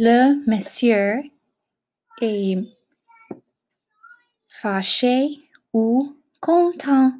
Le monsieur est fâché ou content.